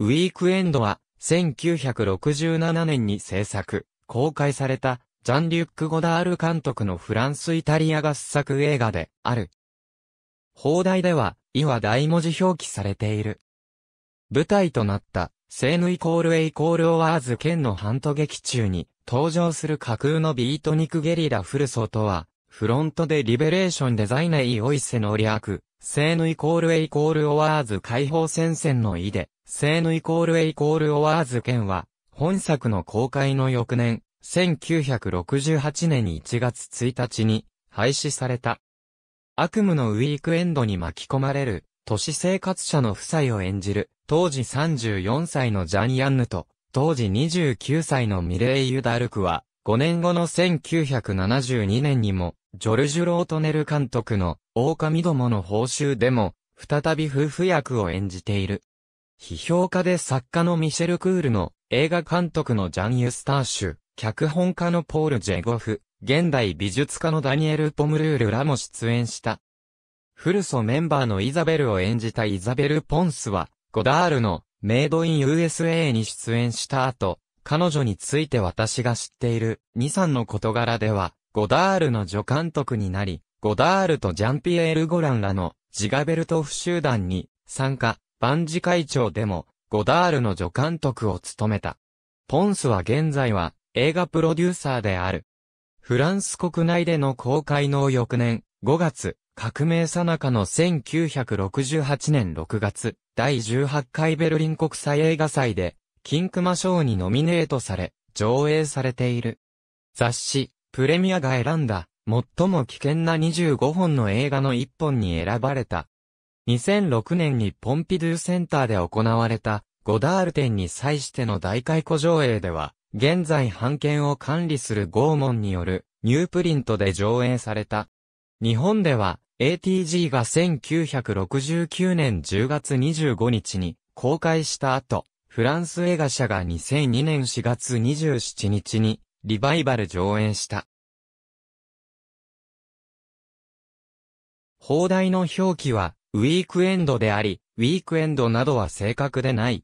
ウィークエンドは、1967年に制作、公開された、ジャン・リュック・ゴダール監督のフランス・イタリア合作映画である。放題では、いは大文字表記されている。舞台となった、セーヌイコールエイコールオワーズ剣のハント劇中に、登場する架空のビートニク・ゲリラフルソとは、フロントでリベレーションデザイナー・イオイセの略、セーヌイコールエイコールオワーズ解放戦線の意で、セーヌイコールエイコールオワーズ県は、本作の公開の翌年、1968年1月1日に廃止された。悪夢のウィークエンドに巻き込まれる、都市生活者の夫妻を演じる、当時34歳のジャン・ヤンヌと、当時29歳のミレイ・ユダルクは、5年後の1972年にも、ジョルジュ・ロートネル監督の、狼どもの報酬でも、再び夫婦役を演じている。批評家で作家のミシェル・クールの映画監督のジャン・ユスターシュ、脚本家のポール・ジェゴフ、現代美術家のダニエル・ポムルールらも出演した。フルソメンバーのイザベルを演じたイザベル・ポンスは、ゴダールのメイド・イン・ USA に出演した後、彼女について私が知っている2、3の事柄では、ゴダールの助監督になり、ゴダールとジャンピエール・ゴランらのジガベルトフ集団に参加、万事会長でも、ゴダールの助監督を務めた。ポンスは現在は映画プロデューサーである。フランス国内での公開の翌年、5月、革命さなかの1968年6月、第18回ベルリン国際映画祭で、キンクマ賞にノミネートされ、上映されている。雑誌、プレミアが選んだ、最も危険な25本の映画の1本に選ばれた。2006年にポンピドゥセンターで行われたゴダール展に際しての大解雇上映では、現在版権を管理するゴーモンによるニュープリントで上映された。日本では ATG が1969年10月25日に公開した後、フランス映画社が2002年4月27日にリバイバル上映した。放題の表記はウィークエンドであり、ウィークエンドなどは正確でない。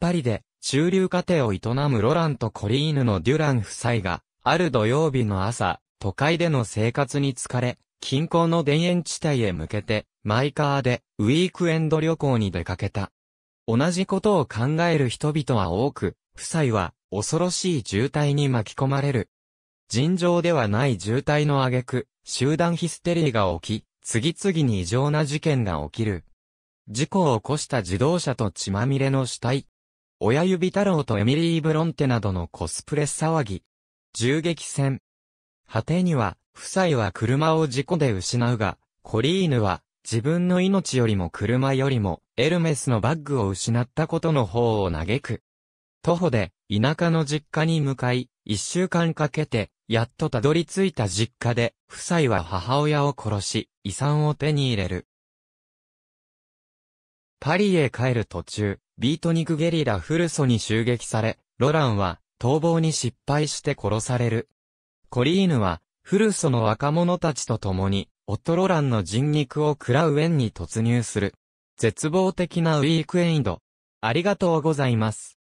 パリで、中流家庭を営むロランとコリーヌのデュラン夫妻が、ある土曜日の朝、都会での生活に疲れ、近郊の田園地帯へ向けて、マイカーで、ウィークエンド旅行に出かけた。同じことを考える人々は多く、夫妻は、恐ろしい渋滞に巻き込まれる。尋常ではない渋滞の挙句、集団ヒステリーが起き、次々に異常な事件が起きる。事故を起こした自動車と血まみれの死体。親指太郎とエミリー・ブロンテなどのコスプレ騒ぎ。銃撃戦。果てには、夫妻は車を事故で失うが、コリーヌは自分の命よりも車よりもエルメスのバッグを失ったことの方を嘆く。徒歩で田舎の実家に向かい、一週間かけて、やっとたどり着いた実家で、夫妻は母親を殺し、遺産を手に入れる。パリへ帰る途中、ビートニクゲリラフルソに襲撃され、ロランは逃亡に失敗して殺される。コリーヌは、フルソの若者たちと共に、夫ロランの人肉を喰らう縁に突入する。絶望的なウィークエンド。ありがとうございます。